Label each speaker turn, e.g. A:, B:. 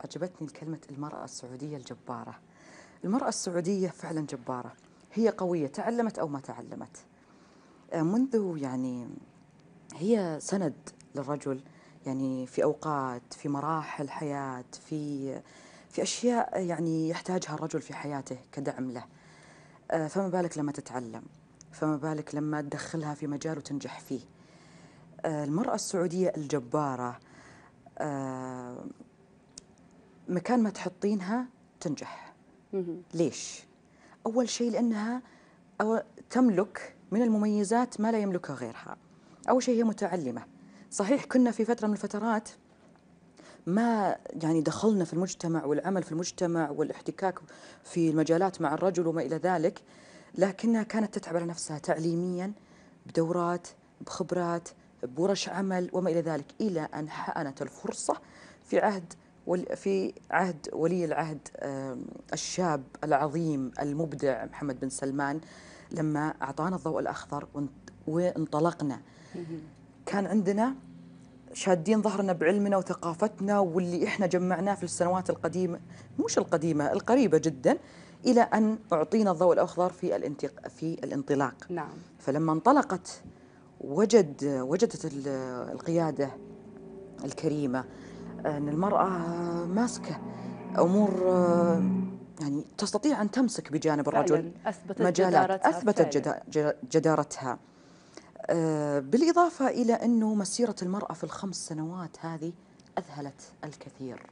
A: عجبتني كلمة المرأة السعودية الجبارة المرأة السعودية فعلا جبارة هي قوية تعلمت أو ما تعلمت آه، منذ يعني هي سند للرجل يعني في أوقات في مراحل حياة في في أشياء يعني يحتاجها الرجل في حياته كدعم له آه، فما بالك لما تتعلم فما بالك لما تدخلها في مجال وتنجح فيه آه، المرأة السعودية الجبارة مكان ما تحطينها تنجح ليش؟ أول شيء لأنها أو تملك من المميزات ما لا يملكها غيرها أول شيء هي متعلمة صحيح كنا في فترة من الفترات ما يعني دخلنا في المجتمع والعمل في المجتمع والاحتكاك في المجالات مع الرجل وما إلى ذلك لكنها كانت تتعب على نفسها تعليميا بدورات بخبرات بورش عمل وما إلى ذلك إلى أن حأنت الفرصة في عهد في عهد ولي العهد الشاب العظيم المبدع محمد بن سلمان لما أعطانا الضوء الأخضر وانطلقنا كان عندنا شادين ظهرنا بعلمنا وثقافتنا واللي احنا جمعناه في السنوات القديمه مش القديمه القريبه جدا الى ان اعطينا الضوء الاخضر في الانتق في الانطلاق نعم فلما انطلقت وجد وجدت القياده الكريمه أن المرأة ماسكة أمور يعني تستطيع أن تمسك بجانب الرجل أثبتت مجالات جدارتها أثبتت فعلا. جدارتها آه، بالإضافة إلى أنه مسيرة المرأة في الخمس سنوات هذه أذهلت الكثير